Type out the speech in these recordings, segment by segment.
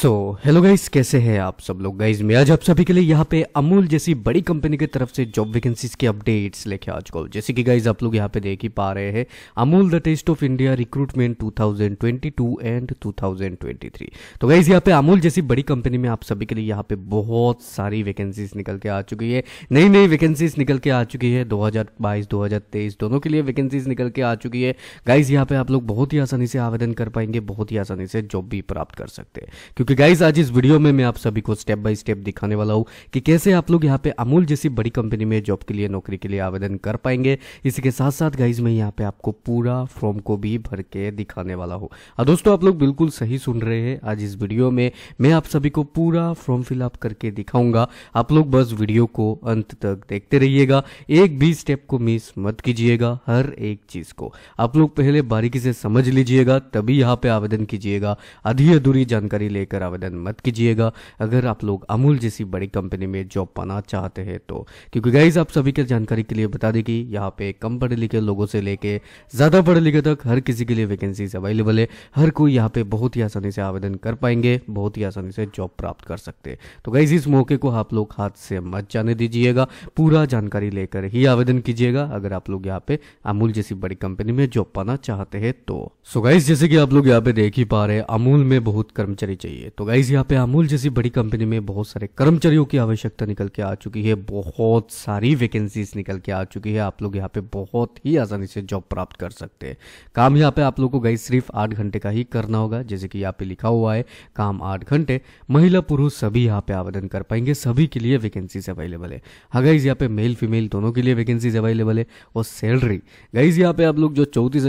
so hello guys कैसे हैं आप सब लोग गाइज मैं आज आप सभी के लिए यहाँ पे अमूल जैसी बड़ी कंपनी की तरफ से जॉब वैकेंसीज के अपडेट्स लेके आज को जैसे कि गाइज आप लोग यहाँ पे देख ही पा रहे हैं Amul the taste of India recruitment 2022 and 2023 तो गाइज यहाँ पे अमूल जैसी बड़ी कंपनी में आप सभी के लिए यहाँ पे बहुत सारी वैकेंसीज निकल के आ चुकी है नई नई वैकेंसीज निकल के आ चुकी है दो हजार दोनों के लिए वैकेंसीज निकल के आ चुकी है गाइज यहाँ पे आप लोग बहुत ही आसानी से आवेदन कर पाएंगे बहुत ही आसानी से जॉब भी प्राप्त कर सकते हैं क्योंकि गाइज आज इस वीडियो में मैं आप सभी को स्टेप बाय स्टेप दिखाने वाला हूँ कि कैसे आप लोग यहाँ पे अमूल जैसी बड़ी कंपनी में जॉब के लिए नौकरी के लिए आवेदन कर पाएंगे इसी के साथ साथ गाइज मैं यहाँ पे आपको पूरा फॉर्म को भी भर के दिखाने वाला हूँ दोस्तों आप लोग बिल्कुल सही सुन रहे हैं आज इस वीडियो में मैं आप सभी को पूरा फॉर्म फिलअप करके दिखाऊंगा आप लोग बस वीडियो को अंत तक देखते रहिएगा एक भी स्टेप को मिस मत कीजिएगा हर एक चीज को आप लोग पहले बारीकी से समझ लीजिएगा तभी यहाँ पे आवेदन कीजिएगा आधी अधूरी जानकारी लेकर लेकर आवेदन मत कीजिएगा अगर आप लोग अमूल जैसी बड़ी कंपनी में जॉब पाना चाहते हैं तो क्योंकि गाइज आप सभी के जानकारी के लिए बता दें कि यहाँ पे कम पढ़े लिखे लोगों से लेके ज़्यादा पढ़े लिखे तक हर किसी के लिए वैकेंसीज अवेलेबल है हर कोई यहाँ पे बहुत ही आसानी से आवेदन कर पाएंगे बहुत ही आसानी से जॉब प्राप्त कर सकते हैं तो गाइज इस मौके को आप लोग हाथ से मत जाने दीजिएगा पूरा जानकारी लेकर ही आवेदन कीजिएगा अगर आप लोग यहाँ पे अमूल जैसी बड़ी कंपनी में जॉब पाना चाहते हैं तो सो so गाइज जैसे कि आप लोग यहाँ पे देख ही पा रहे हैं अमूल में बहुत कर्मचारी चाहिए चाहिए तो गाइज यहाँ पे अमूल जैसी बड़ी कंपनी में बहुत सारे कर्मचारियों की आवश्यकता निकल के आ चुकी है बहुत सारी वैकेंसीज निकल के आ चुकी है आप लोग यहाँ पे बहुत ही आसानी से जॉब प्राप्त कर सकते हैं काम यहाँ पे आप लोग को गाइज सिर्फ आठ घंटे का ही करना होगा जैसे कि यहाँ पे लिखा हुआ है काम आठ घंटे महिला पुरुष सभी यहाँ पे आवेदन कर पाएंगे सभी के लिए वैकेंसीज अवेलेबल है हाँ गाइज यहाँ पे मेल फीमेल दोनों के लिए वैकेंसीज अवेलेबल है और सैलरी गाइज यहाँ पे आप लोग जो चौतीस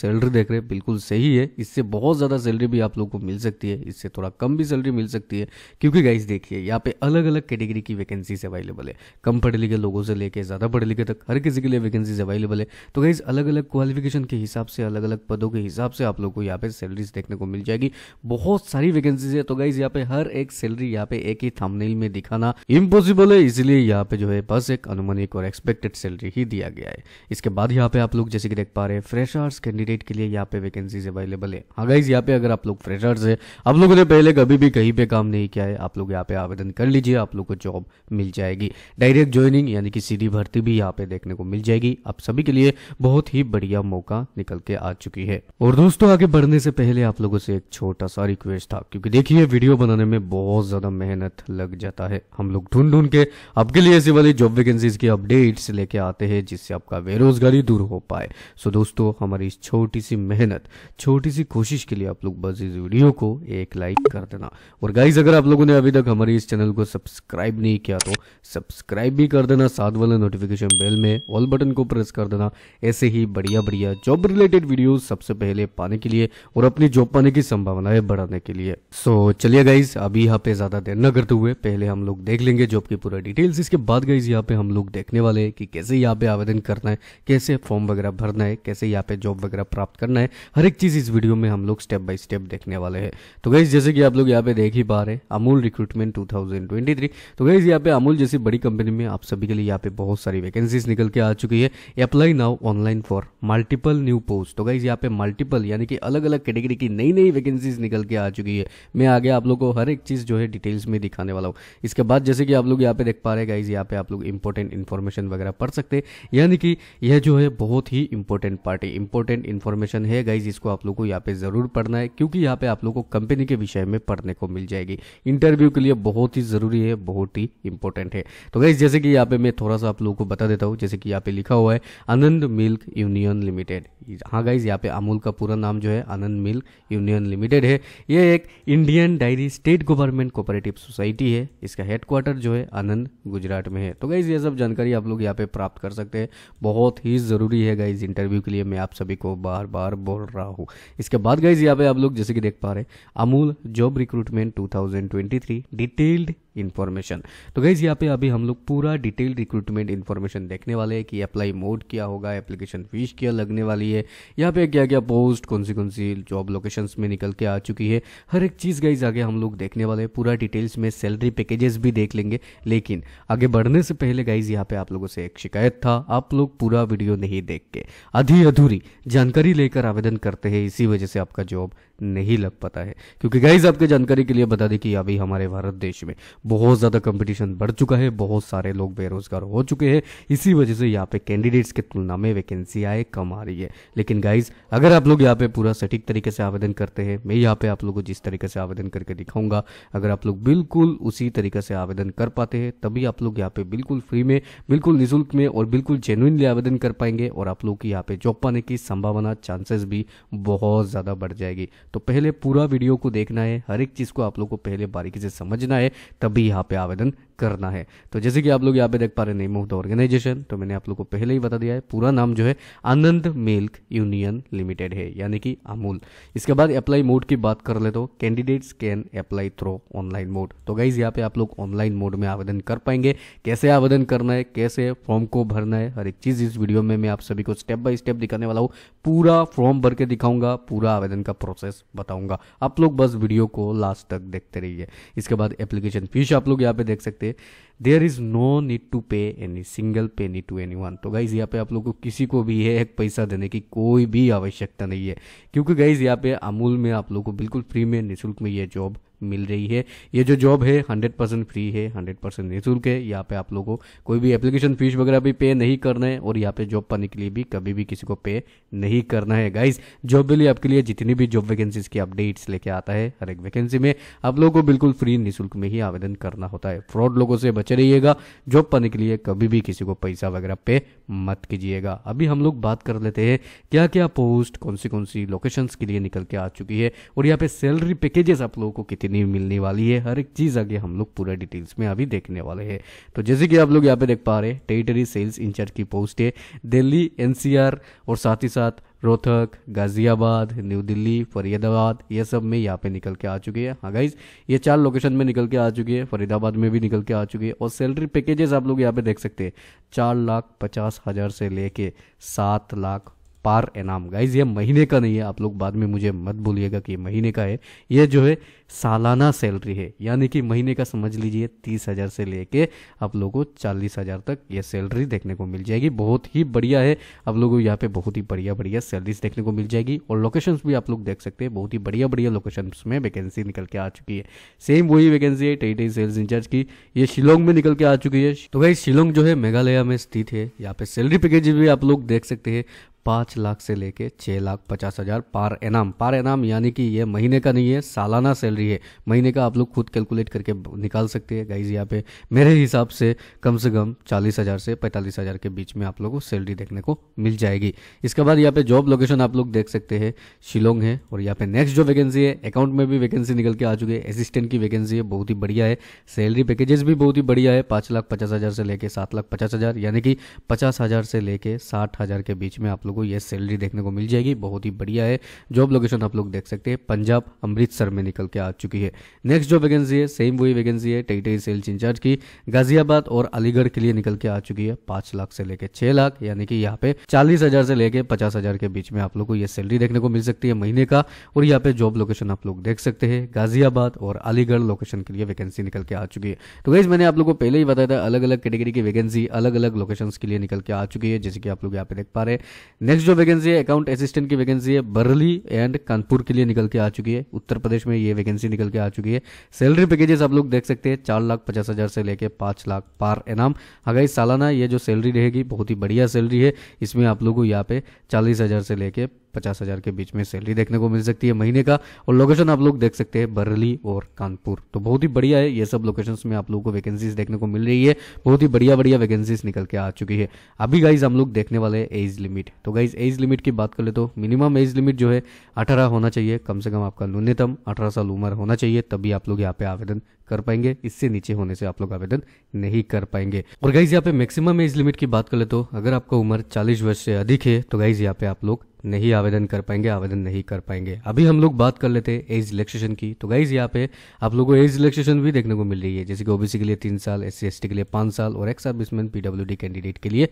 सैलरी देख रहे हैं बिल्कुल सही है इससे बहुत ज्यादा सैलरी भी आप लोग को मिल सकती है इससे थोड़ा थोड़ा कम भी सैलरी मिल सकती है क्योंकि गाइज देखिए यहाँ पे अलग अलग कैटेगरी की वैकेंसीज अवेलेबल है कम पढ़े लिखे लोगों से लेके ज़्यादा पढ़े लिखे तक हर किसी के लिए वैकेंसीज अवेलेबल है तो गाइज अलग अलग क्वालिफिकेशन के हिसाब से अलग अलग पदों के हिसाब से आप लोग को यहाँ पे सैलरीज देखने को मिल जाएगी बहुत सारी वैकेंसीज है तो गाइज यहाँ पे हर एक सैलरी यहाँ पे एक ही थामनेल में दिखाना इम्पॉसिबल है इसलिए यहाँ पे जो है बस एक अनुमानिक और एक्सपेक्टेड सैलरी ही दिया गया है इसके बाद यहाँ पे आप लोग जैसे कि देख पा रहे हैं फ्रेशर्स कैंडिडेट के लिए यहाँ पे वैकेंसीज अवेलेबल है हाँ गाइज यहाँ पे अगर आप लोग फ्रेशर्स है आप लोगों ने पहले कभी भी कहीं पे काम नहीं किया है आप लोग यहाँ पे आवेदन कर लीजिए आप लोग को जॉब मिल जाएगी डायरेक्ट ज्वाइनिंग यानी कि सीधी भर्ती भी यहाँ पे देखने को मिल जाएगी आप सभी के लिए बहुत ही बढ़िया मौका निकल के आ चुकी है और दोस्तों आगे बढ़ने से पहले आप लोगों से एक छोटा सा रिक्वेस्ट था क्योंकि देखिए वीडियो बनाने में बहुत ज्यादा मेहनत लग जाता है हम लोग ढूंढ ढूंढ के आपके लिए ऐसी वाली जॉब वैकेंसीज की अपडेट लेके आते हैं जिससे आपका बेरोजगारी दूर हो पाए सो दोस्तों हमारी इस छोटी सी मेहनत छोटी सी कोशिश के लिए आप लोग बस इस वीडियो को एक लाइक कर देना और गाइज अगर आप लोगों ने अभी तक हमारे इस चैनल को सब्सक्राइब नहीं किया तो सब्सक्राइब भी कर देना साथ वाले नोटिफिकेशन बेल में ऑल बटन को प्रेस कर देना ऐसे ही बढ़िया बढ़िया जॉब रिलेटेड वीडियो सबसे पहले पाने के लिए और अपनी जॉब पाने की संभावनाएं बढ़ाने के लिए सो चलिए गाइज अभी यहाँ पे ज्यादा देर न करते हुए पहले हम लोग देख लेंगे जॉब की पूरा डिटेल्स इसके बाद गाइज यहाँ पे हम लोग देखने वाले हैं कि कैसे यहाँ पे आवेदन करना है कैसे फॉर्म वगैरह भरना है कैसे यहाँ पे जॉब वगैरह प्राप्त करना है हर एक चीज इस वीडियो में हम लोग स्टेप बाय स्टेप देखने वाले हैं तो गाइज जैसे कि आप लोग यहाँ पे देख ही पा रहे हैं अमूल रिक्रूटमेंट 2023 तो गई यहाँ पे अमूल जैसी बड़ी कंपनी में आप सभी के लिए यहाँ पे बहुत सारी वैकेंसीज निकल के आ चुकी है apply now online for multiple new post तो गई यहाँ पे मल्टीपल यानी कि अलग अलग कैटेगरी की नई नई वैकेंसीज निकल के आ चुकी है मैं आगे आप लोग को हर एक चीज़ जो है डिटेल्स में दिखाने वाला हूँ इसके बाद जैसे कि आप लोग यहाँ पे देख पा रहे हैं गाइज यहाँ पे आप लोग इंपॉर्टेंट इन्फॉर्मेशन वगैरह पढ़ सकते हैं यानी कि यह जो है बहुत ही इंपॉर्टेंट पार्टी इंपॉर्टेंट इन्फॉर्मेशन है गाइज इसको आप लोग को यहाँ पे जरूर पढ़ना है क्योंकि यहाँ पे आप लोग को कंपनी के विषय विषय में पढ़ने को मिल जाएगी इंटरव्यू के लिए बहुत ही ज़रूरी है बहुत ही इंपॉर्टेंट है तो गैस जैसे कि यहाँ पे मैं थोड़ा सा आप लोगों को बता देता हूँ जैसे कि यहाँ पे लिखा हुआ है आनंद मिल्क यूनियन लिमिटेड हाँ गाइज यहाँ पे अमूल का पूरा नाम जो है आनंद मिल्क यूनियन लिमिटेड है ये एक Indian dairy state government cooperative society है इसका हेडक्वार्टर जो है आनंद गुजरात में है तो गाइज ये सब जानकारी आप लोग यहाँ पे प्राप्त कर सकते हैं बहुत ही ज़रूरी है गाइज इंटरव्यू के लिए मैं आप सभी को बार बार बोल रहा हूँ इसके बाद गाइज यहाँ पे आप लोग जैसे कि देख पा रहे हैं Amul job recruitment 2023 detailed information तो गाइज यहाँ पे अभी हम लोग पूरा डिटेल रिक्रूटमेंट इन्फॉर्मेशन देखने वाले हैं कि अप्लाई मोड क्या होगा एप्लीकेशन फीस क्या लगने वाली है यहाँ पे क्या क्या पोस्ट कौन सी कौन सी जॉब लोकेशन में निकल के आ चुकी है हर एक चीज़ गाइज आगे हम लोग देखने वाले हैं पूरा डिटेल्स में सैलरी पैकेजेस भी देख लेंगे लेकिन आगे बढ़ने से पहले गाइज यहाँ पे आप लोगों से एक शिकायत था आप लोग पूरा वीडियो नहीं देख के अधी अधूरी जानकारी लेकर आवेदन करते हैं इसी वजह से आपका जॉब नहीं लग पाता है क्योंकि गाइज आपके जानकारी के लिए बता दें कि अभी हमारे भारत देश में बहुत ज़्यादा कंपटीशन बढ़ चुका है बहुत सारे लोग बेरोजगार हो चुके हैं इसी वजह से यहाँ पे कैंडिडेट्स की तुलना में वैकेंसी आए कम आ रही है लेकिन गाइज अगर आप लोग यहाँ पे पूरा सटीक तरीके से आवेदन करते हैं मैं यहाँ पे आप लोग को जिस तरीके से आवेदन करके दिखाऊंगा अगर आप लोग बिल्कुल उसी तरीके से आवेदन कर पाते हैं तभी आप लोग यहाँ पे बिल्कुल फ्री में बिल्कुल निःशुल्क में और बिल्कुल जेनुइनली आवेदन कर पाएंगे और आप लोग की यहाँ पे जॉब पाने की संभावना चांसेस भी बहुत ज़्यादा बढ़ जाएगी तो पहले पूरा वीडियो को देखना है हर एक चीज़ को आप लोग को पहले बारीकी से समझना है तभी भी यहाँ पे आवेदन करना है तो जैसे कि आप लोग यहाँ पे देख पा रहे नेम ऑफ द ऑर्गेनाइजेशन तो मैंने आप लोग को पहले ही बता दिया है पूरा नाम जो है आनंद मिल्क यूनियन लिमिटेड है यानी कि अमूल इसके बाद अप्लाई मोड की बात कर ले तो candidates can apply through online mode तो गाइज यहाँ पे आप लोग ऑनलाइन मोड में आवेदन कर पाएंगे कैसे आवेदन करना है कैसे फॉर्म को भरना है हर एक चीज़ इस वीडियो में मैं आप सभी को स्टेप बाय स्टेप दिखाने वाला हूँ पूरा फॉर्म भर के दिखाऊंगा पूरा आवेदन का प्रोसेस बताऊंगा आप लोग बस वीडियो को लास्ट तक देखते रहिए इसके बाद एप्लीकेशन फीस आप लोग यहाँ पे देख सकते थे there is no need to pay any single penny to any one तो गाइज़ यहाँ पे आप लोग को किसी को भी है एक पैसा देने की कोई भी आवश्यकता नहीं है क्योंकि गाइज़ यहाँ पे अमूल में आप लोग को बिल्कुल फ्री में निःशुल्क में यह जॉब मिल रही है ये जो जॉब है हंड्रेड परसेंट फ्री है हंड्रेड परसेंट निःशुल्क है यहाँ पे आप लोगों को कोई भी एप्लीकेशन फीस वगैरह भी पे नहीं करना है और यहाँ पे जॉब पाने के लिए भी कभी भी किसी को पे नहीं करना है गाइज जॉब के लिए आपके लिए जितनी भी जॉब वैकेंसीज की अपडेट्स लेके आता है हर एक वैकेंसी में आप लोगों को बिल्कुल फ्री निःशुल्क में ही आवेदन करना होता है फ्रॉड लोगों से बचे रहिएगा जॉब पाने के लिए कभी भी किसी को पैसा वगैरह पे मत कीजिएगा अभी हम लोग बात कर लेते हैं क्या क्या पोस्ट कौन सी कौन सी लोकेशन के लिए निकल के आ चुकी है और यहाँ पे सैलरी पैकेजेस आप लोगों को कितने कितनी मिलने वाली है हर एक चीज़ आगे हम लोग पूरा डिटेल्स में अभी देखने वाले हैं तो जैसे कि आप लोग यहाँ पे देख पा रहे हैं टेरिटरी सेल्स इंचार्ज की पोस्ट है दिल्ली एनसीआर और साथ ही साथ रोहतक गाजियाबाद न्यू दिल्ली फरीदाबाद ये सब में यहाँ पे निकल के आ चुके हैं हाँ गाइज ये चार लोकेशन में निकल के आ चुके हैं फरीदाबाद में भी निकल के आ चुके हैं और सैलरी पैकेजेस आप लोग यहाँ पे देख सकते हैं चार लाख पचास हज़ार से लेके सात लाख पार इनाम गाइज ये महीने का नहीं है आप लोग बाद में मुझे मत बोलिएगा कि महीने का है ये जो है सालाना सैलरी है यानी कि महीने का समझ लीजिए तीस हज़ार से लेके आप लोगों को चालीस हज़ार तक ये सैलरी देखने को मिल जाएगी बहुत ही बढ़िया है आप लोगों को यहाँ पे बहुत ही बढ़िया बढ़िया सैलरीज देखने को मिल जाएगी और लोकेशन भी आप लोग देख सकते हैं बहुत ही बढ़िया बढ़िया लोकेशन में वैकेंसी निकल के आ चुकी है सेम वही वैकेंसी है टेरिटरी सेल्स इंचार्ज की ये शिलोंग में निकल के आ चुकी है तो भाई शिलोंग जो है मेघालय में स्थित है यहाँ पे सैलरी पैकेज भी आप लोग देख सकते हैं पाँच लाख से लेके छः लाख पचास हज़ार पार एनाम पार एनाम यानी कि ये महीने का नहीं है सालाना सैलरी है महीने का आप लोग खुद कैलकुलेट करके निकाल सकते हैं गाइज यहाँ पे मेरे हिसाब से कम से कम चालीस हज़ार से पैंतालीस हज़ार के बीच में आप लोगों को सैलरी देखने को मिल जाएगी इसके बाद यहाँ पे जॉब लोकेशन आप लोग देख सकते हैं शिलोंग है और यहाँ पे नेक्स्ट जो वैकेंसी है अकाउंट में भी वैकेंसी निकल के आ चुकी है असिस्टेंट की वैकेंसी है बहुत ही बढ़िया है सैलरी पैकेजेस भी बहुत ही बढ़िया है पाँच लाख पचास हज़ार से लेके सात लाख पचास हज़ार यानी कि पचास हज़ार से लेके साठ हज़ार के बीच में आप लोग को यह सैलरी देखने को मिल जाएगी बहुत ही बढ़िया है जॉब लोकेशन आप लोग देख सकते हैं पंजाब अमृतसर में निकल के आ चुकी है नेक्स्ट जो वैकेंसी है सेम वही वैकेंसी है टेटई सेल्स इंचार्ज की गाजियाबाद और अलीगढ़ के लिए निकल के आ चुकी है पांच लाख से लेकर छह लाख यानी कि यहाँ पे चालीस हजार से लेकर पचास हजार के बीच में आप लोग को यह सैलरी देखने को मिल सकती है महीने का और यहाँ पे जॉब लोकेशन आप लोग देख सकते हैं गाजियाबाद और अलीगढ़ लोकेशन के लिए वैकेंसी निकल के आ चुकी है तो गैस मैंने आप लोग को पहले ही बताया था अलग अलग कैटेगरी की वैकेंसी अलग अलग लोकेशन के लिए निकल के आ चुकी है जैसे कि आप लोग यहाँ पे देख पा रहे हैं नेक्स्ट जो वैकेंसी है अकाउंट असिस्टेंट की वैकेंसी है बरली एंड कानपुर के लिए निकल के आ चुकी है उत्तर प्रदेश में ये वैकेंसी निकल के आ चुकी है सैलरी पैकेजेस आप लोग देख सकते हैं चार लाख पचास हज़ार से लेकर पांच लाख पार एनाम अगर सालाना ये जो सैलरी रहेगी बहुत ही बढ़िया सैलरी है इसमें आप लोग को यहाँ पे चालीस हज़ार से लेके पचास हजार के बीच में सैलरी देखने को मिल सकती है महीने का और लोकेशन आप लोग देख सकते हैं बरली और कानपुर तो बहुत ही बढ़िया है ये सब लोकेशन में आप लोगों को वैकेंसीज देखने को मिल रही है बहुत ही बढ़िया बढ़िया वैकेंसीज निकल के आ चुकी है अभी गाइज हम लोग देखने वाले हैं एज लिमिट तो गाइज एज लिमिट की बात कर ले तो मिनिमम एज लिमिट जो है अठारह होना चाहिए कम से कम आपका न्यूनतम अठारह साल उम्र होना चाहिए तभी आप लोग यहाँ पे आवेदन कर पाएंगे इससे नीचे होने से आप लोग आवेदन नहीं कर पाएंगे और गाइज यहाँ पे मैक्सिमम एज लिमिट की बात कर ले तो अगर आपका उम्र चालीस वर्ष से अधिक है तो गाइज यहाँ पे आप लोग नहीं आवेदन कर पाएंगे आवेदन नहीं कर पाएंगे अभी हम लोग बात कर लेते हैं एज रिलेक्सेशन की तो गाइज यहाँ पे आप लोगों को एज रिलेक्सेशन भी देखने को मिल रही है जैसे कि ओबीसी के लिए तीन साल एस सी के लिए पाँच साल और एक्स सर्विसमैन पीडब्ल्यूडी कैंडिडेट के लिए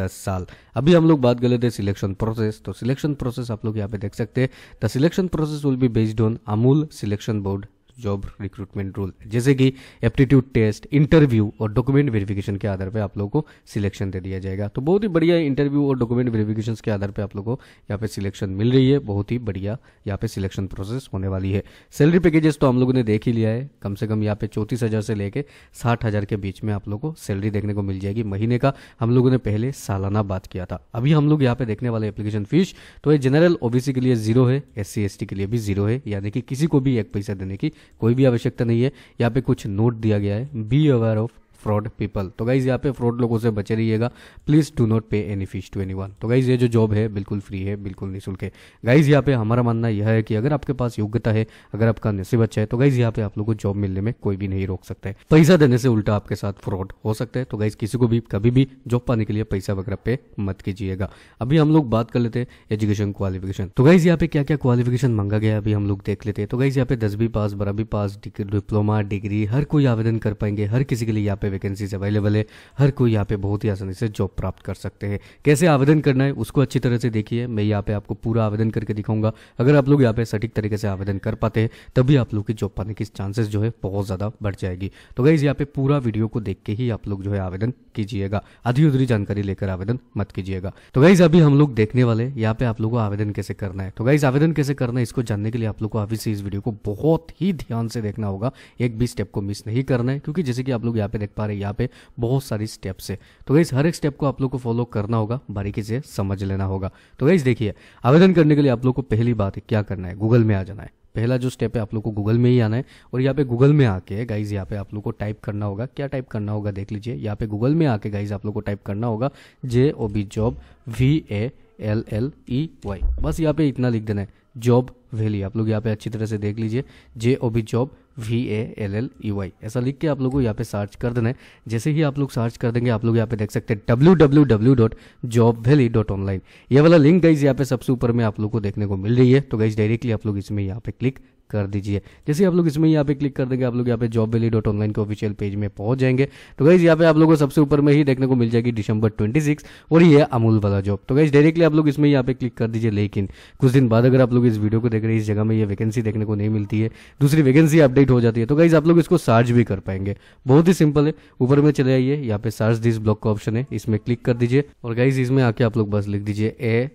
दस साल अभी हम लोग बात कर लेते हैं सिलेक्शन प्रोसेस तो सिलेक्शन प्रोसेस आप लोग यहाँ पे देख सकते हैं the selection process will be based on Amul selection board job recruitment rule जैसे कि एप्टीट्यूड टेस्ट इंटरव्यू और डॉक्यूमेंट वेरिफिकेशन के आधार पर आप लोगों को सिलेक्शन दे दिया जाएगा तो बहुत ही बढ़िया इंटरव्यू और डॉक्यूमेंट वेरिफिकेशन के आधार पर आप लोग को यहाँ पे सिलेक्शन मिल रही है बहुत ही बढ़िया यहाँ पे सिलेक्शन प्रोसेस होने वाली है सैलरी पैकेजेस तो हम लोगों ने देख ही लिया है कम से कम यहाँ पे चौंतीस हज़ार से लेके साठ हज़ार के बीच में आप लोग को सैलरी देखने को मिल जाएगी महीने का हम लोगों ने पहले सालाना बात किया था अभी हम लोग यहाँ पे देखने वाले एप्लीकेशन फीस तो ये जनरल ओबीसी के लिए जीरो है एस सी के लिए भी जीरो है यानी कि किसी को भी एक पैसा देने की कोई भी आवश्यकता नहीं है यहाँ पे कुछ नोट दिया गया है be aware of fraud people तो गाइज यहाँ पे फ्रॉड लोगों से बचे रहिएगा please do not pay any fees to any तो गाइज ये जो जॉब है बिल्कुल फ्री है बिल्कुल निःशुल्क है गाइज यहाँ पे हमारा मानना यह है कि अगर आपके पास योग्यता है अगर आपका नसीब अच्छा है तो गाइज यहाँ पे आप लोग को जॉब मिलने में कोई भी नहीं रोक सकता है पैसा देने से उल्टा आपके साथ फ्रॉड हो सकता है तो गाइज किसी को भी कभी भी जॉब पाने के लिए पैसा वगैरह पे मत कीजिएगा अभी हम लोग बात कर लेते हैं एजुकेशन क्वालिफिकेशन तो गाइज यहाँ पे क्या क्या क्वालिफिकेशन मांगा गया अभी हम लोग देख लेते हैं तो गाइज यहाँ पे दसवीं पास बारहवीं पास डिप्लोमा डिग्री हर कोई आवेदन कर पाएंगे हर किसी के लिए यहाँ पे वैकेंसीज अवेलेबल है हर कोई यहाँ पे बहुत ही आसानी से जॉब प्राप्त कर सकते हैं कैसे आवेदन करना है उसको अच्छी तरह से देखिए मैं यहाँ पे आपको पूरा आवेदन करके दिखाऊंगा अगर आप लोग यहाँ पे सटीक तरीके से आवेदन कर पाते हैं तभी आप लोग की जॉब पाने की चांसेस जो है बहुत ज़्यादा बढ़ जाएगी तो गाइज यहाँ पे पूरा वीडियो को देख के ही आप लोग जो है आवेदन कीजिएगा आधी उधरी जानकारी लेकर आवेदन मत कीजिएगा तो गाइज अभी हम लोग देखने वाले यहाँ पे आप लोग को आवेदन कैसे करना है तो गाइज आवेदन कैसे करना है इसको जानने के लिए आप लोग को अभी से इस वीडियो को बहुत ही ध्यान से देखना होगा एक भी स्टेप को मिस नहीं करना है क्योंकि जैसे कि आप लोग यहाँ पे देख पा रहे यहाँ पे बहुत सारी स्टेप्स है तो गई हर एक स्टेप को आप लोग को फॉलो करना होगा बारीकी से समझ लेना होगा तो गई देखिए आवेदन करने के लिए आप लोग को पहली बात क्या करना है गूगल में आ जाना है पहला जो स्टेप है आप लोग को गूगल में ही आना है और यहाँ पे गूगल में आके गाइज यहाँ पे आप लोग को टाइप करना होगा क्या टाइप करना होगा देख लीजिए यहाँ पे गूगल में आके गाइज आप लोग को टाइप करना होगा J O B job V A L L E Y बस यहाँ पे इतना लिख देना है जॉब वैली आप लोग यहाँ पे अच्छी तरह से देख लीजिए J O B job V A L L E Y ऐसा लिख के आप लोगों को यहाँ पे सर्च कर देना है जैसे ही आप लोग सर्च कर देंगे आप लोग यहाँ पे देख सकते हैं W W W dot job valley dot online ये वाला लिंक गाइज यहाँ पे सबसे ऊपर में आप लोग को देखने को मिल रही है तो गाइज डायरेक्टली आप लोग इसमें यहाँ पे क्लिक कर दीजिए जैसे आप लोग इसमें यहाँ पे क्लिक कर देंगे आप लोग यहाँ पे जॉब वैली डॉट ऑनलाइन के ऑफिशियल पेज में पहुंच जाएंगे तो गाइज यहाँ पे आप लोगों को सबसे ऊपर में ही देखने को मिल जाएगी दिसंबर 26 और ये अमूल वाला जॉब तो गाइज डायरेक्टली आप लोग इसमें यहाँ पे क्लिक कर दीजिए लेकिन कुछ दिन बाद अगर आप लोग इस वीडियो को देख रहे हैं इस जगह में ये वैकेंसी देखने को नहीं मिलती है दूसरी वैकेंसी अपडेट हो जाती है तो गाइज आप लोग इसको सर्च भी कर पाएंगे बहुत ही सिंपल है ऊपर में चले आइए यहाँ पे सर्च दिस ब्लॉक का ऑप्शन है इसमें क्लिक कर दीजिए और गाइज इसमें आके आप लोग बस लिख दीजिए ए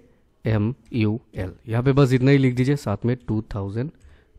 एम यू एल यहाँ पे बस इतना ही लिख दीजिए साथ में टू थाउजेंड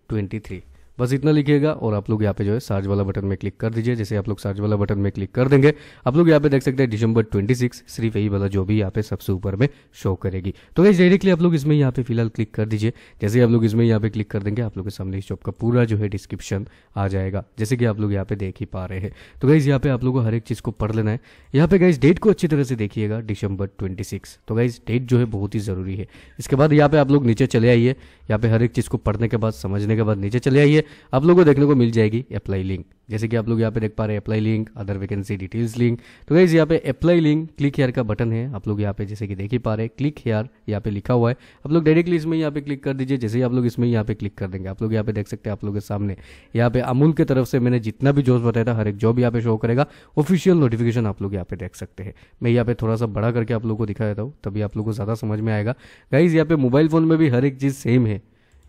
23 बस इतना लिखिएगा और आप लोग यहाँ पे जो है सर्च वाला बटन में क्लिक कर दीजिए जैसे आप लोग सर्च वाला बटन में क्लिक कर देंगे आप लोग यहाँ पे देख सकते हैं दिसंबर 26 सिर्फ यही वाला जो भी यहाँ पे सबसे ऊपर में शो करेगी तो वैसे डायरेक्टली आप लोग इसमें यहाँ पे फिलहाल क्लिक कर दीजिए जैसे आप लोग इसमें यहाँ पे क्लिक कर देंगे आप लोग के सामने इस का पूरा जो है डिस्क्रिप्शन आ जाएगा जैसे कि आप लोग यहाँ पे देख ही पा रहे हैं तो गाइज यहाँ पे आप लोग को हर एक चीज़ को पढ़ लेना है यहाँ पे गाइज डेट को अच्छी तरह से देखिएगा डिसंबर ट्वेंटी तो गाइज डेट जो है बहुत ही ज़रूरी है इसके बाद यहाँ पे आप लोग नीचे चले आइए यहाँ पे हर एक चीज़ को पढ़ने के बाद समझने के बाद नीचे चले आइए लिए आप लोगों को देखने को मिल जाएगी अप्लाई लिंक जैसे कि आप लोग यहाँ पे देख पा रहे हैं apply link other vacancy details link तो गाइज यहाँ पे अप्लाई लिंक क्लिक हेयर का बटन है आप लोग यहाँ पे जैसे कि देख ही पा रहे हैं क्लिक हेयर यहाँ पे लिखा हुआ है आप लोग डायरेक्टली इसमें यहाँ पे क्लिक कर दीजिए जैसे ही आप लोग इसमें यहाँ पे क्लिक कर देंगे आप लोग यहाँ पे देख सकते हैं आप लोग के सामने यहाँ पे अमूल की तरफ से मैंने जितना भी जॉब बताया था हर एक जॉब यहाँ पे शो करेगा ऑफिशियल नोटिफिकेशन आप लोग यहाँ पे देख सकते हैं मैं यहाँ पे थोड़ा सा बड़ा करके आप लोग को दिखा देता हूँ तभी आप लोग को ज़्यादा समझ में आएगा गाइज यहाँ पे मोबाइल फोन में भी हर एक चीज़ सेम है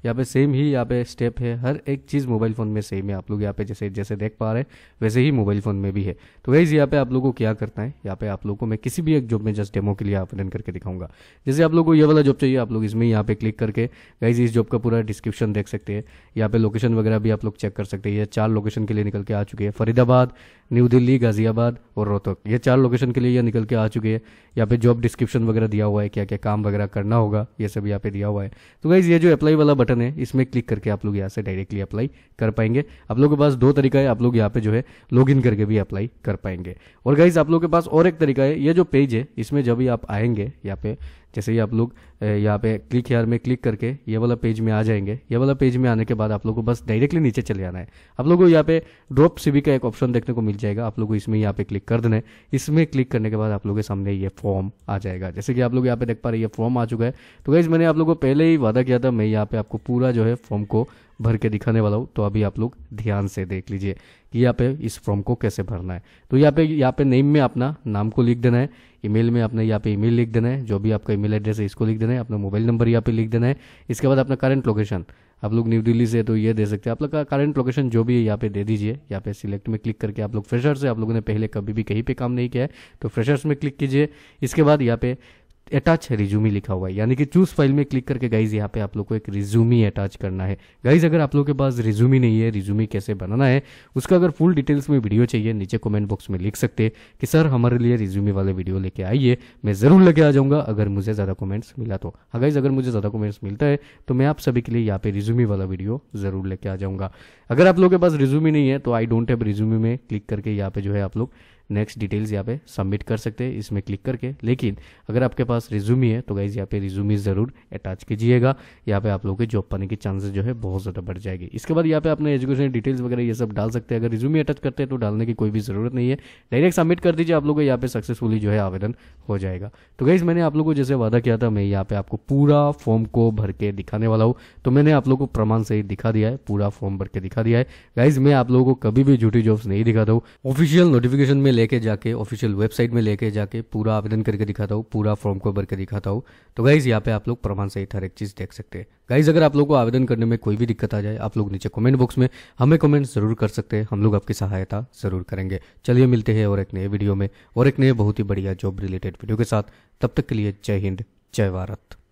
यहाँ पे सेम ही यहाँ पे स्टेप है हर एक चीज़ मोबाइल फ़ोन में सेम है आप लोग यहाँ पे जैसे जैसे देख पा रहे हैं वैसे ही मोबाइल फ़ोन में भी है तो वही यहाँ पे आप लोगों को क्या करना है यहाँ पे आप लोग को मैं किसी भी एक जॉब में जस्ट डेमो के लिए आवेदन करके दिखाऊंगा जैसे आप लोग को ये वाला जॉब चाहिए आप लोग इसमें यहाँ पे क्लिक करके वही इस जॉब का पूरा डिस्क्रिप्शन देख सकते हैं यहाँ पे लोकेशन वगैरह भी आप लोग चेक कर सकते हैं ये चार लोकेशन के लिए निकल के आ चुके हैं फरीदाबाद न्यू दिल्ली गाजियाबाद और रोहतक ये चार लोकेशन के लिए यह निकल के आ चुके हैं यहाँ पे जॉब डिस्क्रिप्शन वगैरह दिया हुआ है क्या क्या काम वगैरह करना होगा ये सब यहाँ पे दिया हुआ है तो वही ये जो अप्लाई वाला बटन बटन है इसमें क्लिक करके आप लोग यहाँ से डायरेक्टली अप्लाई कर पाएंगे आप लोगों के पास दो तरीका है आप लोग यहाँ पे जो है लॉग इन करके भी अप्लाई कर पाएंगे और गाइज आप लोग के पास और एक तरीका है ये जो पेज है इसमें जब भी आप आएंगे यहाँ पे जैसे ही आप लोग यहाँ पे क्लिक हेयर में क्लिक करके ये वाला पेज में आ जाएंगे ये वाला पेज में आने के बाद आप लोग को बस डायरेक्टली नीचे चले आना है आप लोगों को यहाँ पे ड्रॉप सीबी का एक ऑप्शन देखने को मिल जाएगा आप लोग को इसमें यहाँ पे क्लिक कर देना है इसमें क्लिक करने के बाद आप लोग के सामने ये फॉर्म आ जाएगा जैसे कि आप लोग यहाँ पे देख पा रहे ये फॉर्म आ चुका है तो गाइज मैंने आप लोग को पहले ही वादा किया था मैं यहाँ पे आपको पूरा जो है फॉर्म को भर के दिखाने वाला हूँ तो अभी आप लोग ध्यान से देख लीजिए कि यहाँ पे इस फॉर्म को कैसे भरना है तो यहाँ पे यहाँ पे नेम में अपना नाम को लिख देना है ईमेल में अपने यहाँ पे ईमेल लिख देना है जो भी आपका ईमेल एड्रेस है इसको लिख देना है अपना मोबाइल नंबर यहाँ पे लिख देना है इसके बाद अपना करंट लोकेशन आप लोग न्यू दिल्ली से तो ये दे सकते हैं आप लोग का करंट लोकेशन जो भी है यहाँ पे दे दीजिए यहाँ पे सिलेक्ट में क्लिक करके आप लोग फ्रेशर्स है आप लोगों ने पहले कभी भी कहीं पे काम नहीं किया है तो फ्रेशर्स में क्लिक कीजिए इसके बाद यहाँ पे अटैच है रिज्यूमी लिखा हुआ है यानी कि चूज फाइल में क्लिक करके गाइज यहाँ पे आप लोग को एक रिज्यूमी अटैच करना है गाइज अगर आप लोग के पास रिज्यूमी नहीं है रिज्यूमी कैसे बनाना है उसका अगर फुल डिटेल्स में वीडियो चाहिए नीचे कमेंट बॉक्स में लिख सकते हैं कि सर हमारे लिए रिज्यूमी वाले वीडियो लेके आइए मैं ज़रूर लेके आ जाऊँगा अगर मुझे ज़्यादा कॉमेंट्स मिला तो गाइज हाँ, अगर मुझे ज़्यादा कॉमेंट्स मिलता है तो मैं आप सभी के लिए यहाँ पे रिज्यूमी वाला वीडियो ज़रूर लेके आ जाऊँगा अगर आप लोग के पास रिज्यूमी नहीं है तो आई डोंट हैव रिज्यूमी में क्लिक करके यहाँ पे जो है आप लोग नेक्स्ट डिटेल्स यहाँ पे सबमिट कर सकते हैं इसमें क्लिक करके लेकिन अगर आपके पास रिज्यूमी है तो गाइज यहाँ पे रिज्यूमी ज़रूर अटैच कीजिएगा यहाँ पे आप लोगों के जॉब पाने के चांसेस जो है बहुत ज़्यादा बढ़ जाएगी इसके बाद यहाँ पे अपने एजुकेशन डिटेल्स वगैरह ये सब डाल सकते हैं अगर रिज्यूमी अटैच करते हैं तो डालने की कोई भी ज़रूरत नहीं है डायरेक्ट सबमिट कर दीजिए आप लोग यहाँ पे सक्सेसफुली जो है आवेदन हो जाएगा तो गाइज मैंने आप लोग को जैसे वादा किया था मैं यहाँ पे आपको पूरा फॉर्म को भर के दिखाने वाला हूँ तो मैंने आप लोग को प्रमाण सही दिखा दिया है पूरा फॉर्म भर के दिखा दिया है गाइज मैं आप लोगों को कभी भी झूठी जॉब्स नहीं दिखाता हूँ ऑफिशियल नोटिफिकेशन में लेके जाके ऑफिशियल वेबसाइट में लेके जाके पूरा आवेदन करके दिखाता हूँ पूरा फॉर्म को भर के दिखाता हूँ तो गाइज़ यहाँ पे आप लोग प्रमाण सहित हर एक चीज़ देख सकते हैं गाइज़ अगर आप लोग को आवेदन करने में कोई भी दिक्कत आ जाए आप लोग नीचे कॉमेंट बॉक्स में हमें कॉमेंट जरूर कर सकते हैं हम लोग आपकी सहायता जरूर करेंगे चलिए मिलते हैं और एक नए वीडियो में और एक नए बहुत ही बढ़िया जॉब रिलेटेड वीडियो के साथ तब तक के लिए जय हिंद जय भारत